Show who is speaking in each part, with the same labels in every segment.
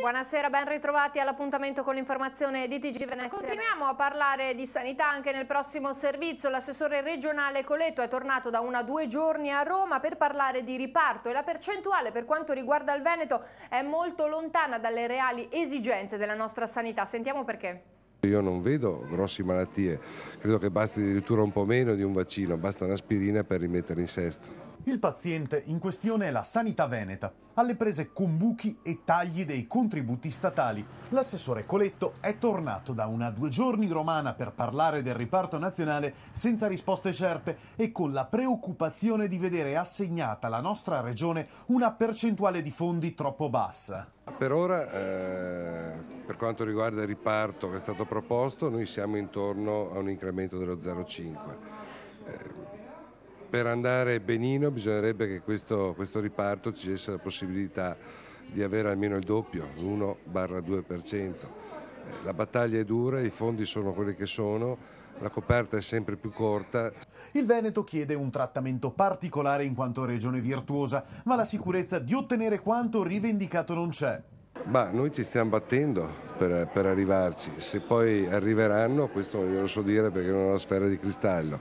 Speaker 1: Buonasera, ben ritrovati all'appuntamento con l'informazione di TG Venezia. Continuiamo a parlare di sanità anche nel prossimo servizio. L'assessore regionale Coletto è tornato da una due giorni a Roma per parlare di riparto e la percentuale per quanto riguarda il Veneto è molto lontana dalle reali esigenze della nostra sanità. Sentiamo perché.
Speaker 2: Io non vedo grossi malattie, credo che basti addirittura un po' meno di un vaccino, basta un'aspirina per rimettere in sesto.
Speaker 3: Il paziente in questione è la Sanità Veneta, alle prese con buchi e tagli dei contributi statali. L'assessore Coletto è tornato da una due giorni romana per parlare del riparto nazionale senza risposte certe e con la preoccupazione di vedere assegnata alla nostra regione una percentuale di fondi troppo bassa.
Speaker 2: Per ora, eh, per quanto riguarda il riparto che è stato proposto, noi siamo intorno a un incremento dello 0,5 per andare benino bisognerebbe che questo, questo riparto ci desse la possibilità di avere almeno il doppio, l'1-2%. Eh, la battaglia è dura, i fondi sono quelli che sono, la coperta è sempre più corta.
Speaker 3: Il Veneto chiede un trattamento particolare in quanto regione virtuosa, ma la sicurezza di ottenere quanto rivendicato non c'è. Ma noi ci
Speaker 2: stiamo battendo per, per, arrivarci, se poi arriveranno questo non glielo so dire perché non ho la sfera di cristallo.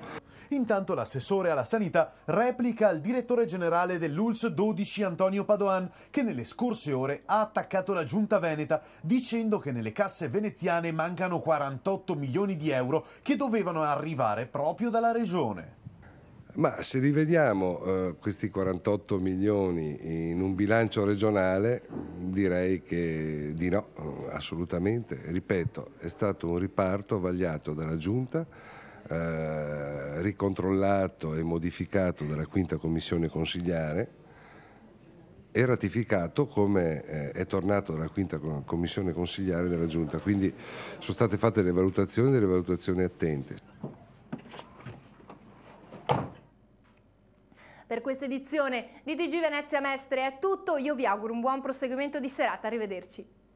Speaker 3: Intanto l'assessore alla sanità replica al direttore generale dell'ULS 12 Antonio Padoan che nelle scorse ore ha attaccato la giunta veneta dicendo che nelle casse veneziane mancano 48 milioni di euro che dovevano arrivare proprio dalla regione.
Speaker 2: Ma se rivediamo eh, questi 48 milioni in un bilancio regionale, direi che di no, assolutamente. Ripeto, è stato un riparto vagliato dalla Giunta eh, ricontrollato e modificato dalla quinta commissione consigliare e ratificato come eh, è tornato dalla quinta commissione consigliare della Giunta. Quindi sono state fatte le valutazioni, delle valutazioni attente.
Speaker 1: Per questa edizione di TG Venezia Mestre è tutto, io vi auguro un buon proseguimento di serata, arrivederci.